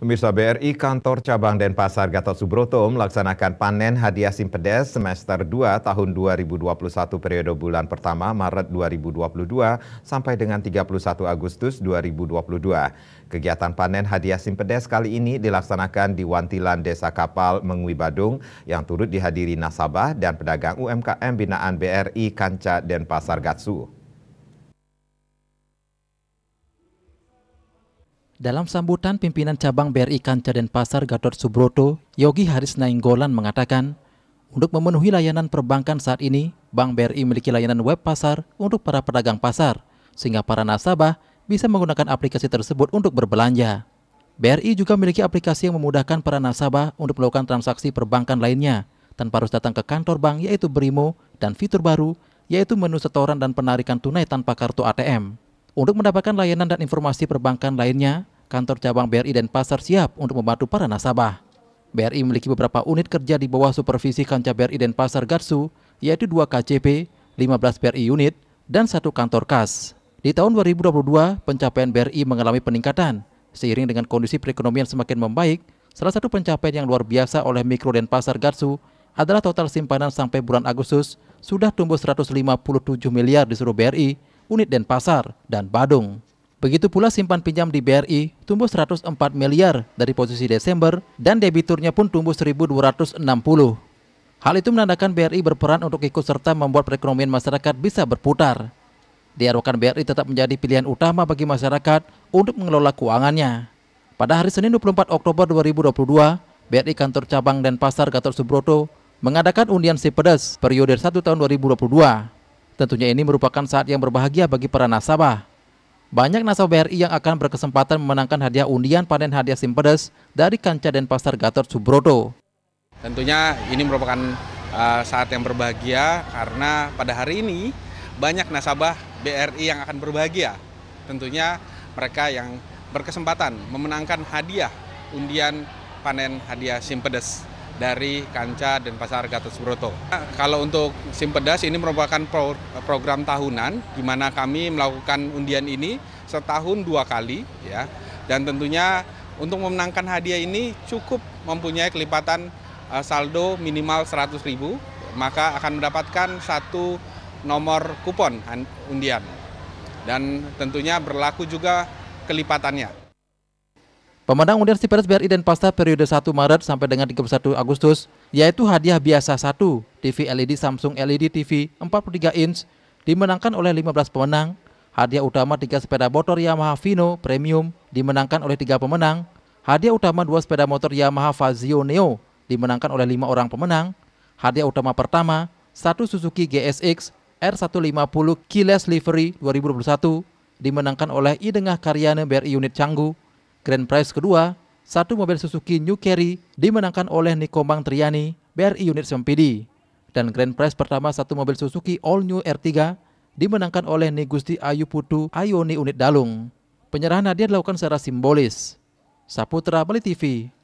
Pemirsa BRI kantor cabang Denpasar Gatot Subroto melaksanakan panen hadiah simpedes semester 2 tahun 2021 periode bulan pertama Maret 2022 sampai dengan 31 Agustus 2022. Kegiatan panen hadiah simpedes kali ini dilaksanakan di Wantilan Desa Kapal Mengwi Badung yang turut dihadiri nasabah dan pedagang UMKM binaan BRI Kanca Denpasar Gatsu. Dalam sambutan pimpinan cabang BRI Kanca Pasar Gatot Subroto, Yogi Haris Nainggolan mengatakan, untuk memenuhi layanan perbankan saat ini, Bank BRI memiliki layanan web pasar untuk para pedagang pasar, sehingga para nasabah bisa menggunakan aplikasi tersebut untuk berbelanja. BRI juga memiliki aplikasi yang memudahkan para nasabah untuk melakukan transaksi perbankan lainnya, tanpa harus datang ke kantor bank yaitu BRIMO dan fitur baru yaitu menu setoran dan penarikan tunai tanpa kartu ATM. Untuk mendapatkan layanan dan informasi perbankan lainnya, kantor cabang BRI dan pasar siap untuk membantu para nasabah. BRI memiliki beberapa unit kerja di bawah supervisi Kanca BRI dan Pasar Gatsu, yaitu 2 KCP, 15 BRI unit, dan satu kantor kas. Di tahun 2022, pencapaian BRI mengalami peningkatan. Seiring dengan kondisi perekonomian semakin membaik, salah satu pencapaian yang luar biasa oleh Mikro dan Pasar Gatsu adalah total simpanan sampai bulan Agustus sudah tumbuh 157 miliar di seluruh BRI, unit dan pasar, dan Badung. Begitu pula simpan pinjam di BRI tumbuh 104 miliar dari posisi Desember dan debiturnya pun tumbuh 1.260. Hal itu menandakan BRI berperan untuk ikut serta membuat perekonomian masyarakat bisa berputar. Diharapkan BRI tetap menjadi pilihan utama bagi masyarakat untuk mengelola keuangannya. Pada hari Senin 24 Oktober 2022, BRI Kantor Cabang dan Pasar Gatot Subroto mengadakan undian si pedas periode 1 tahun 2022. Tentunya ini merupakan saat yang berbahagia bagi para nasabah banyak nasabah BRI yang akan berkesempatan memenangkan hadiah undian panen hadiah simpedes dari Kanca Denpasar Gator Subroto. Tentunya ini merupakan eh, saat yang berbahagia karena pada hari ini banyak nasabah BRI yang akan berbahagia. Tentunya mereka yang berkesempatan memenangkan hadiah undian panen hadiah simpedes dari Kanca dan Pasar Gatot Subroto. Kalau untuk simpedas ini merupakan pro program tahunan di mana kami melakukan undian ini setahun dua kali ya. Dan tentunya untuk memenangkan hadiah ini cukup mempunyai kelipatan eh, saldo minimal 100.000 maka akan mendapatkan satu nomor kupon undian. Dan tentunya berlaku juga kelipatannya. Pemenang undian Siperes BRI pasta periode 1 Maret sampai dengan 31 Agustus yaitu hadiah biasa 1 TV LED Samsung LED TV 43 inch dimenangkan oleh 15 pemenang. Hadiah utama 3 sepeda motor Yamaha Vino Premium dimenangkan oleh 3 pemenang. Hadiah utama 2 sepeda motor Yamaha Fazio Neo dimenangkan oleh 5 orang pemenang. Hadiah utama pertama 1 Suzuki GSX R150 Keyless Livery 2021 dimenangkan oleh Idengah Karyana BRI Unit Canggu Grand Prize kedua, satu mobil Suzuki New Carry dimenangkan oleh Bang Triani, BRI Unit Sempidi. Dan Grand Prize pertama satu mobil Suzuki All New R3 dimenangkan oleh Nigusti Ayu Putu Ayoni Unit Dalung. Penyerahan hadiah dilakukan secara simbolis. Saputra Bali TV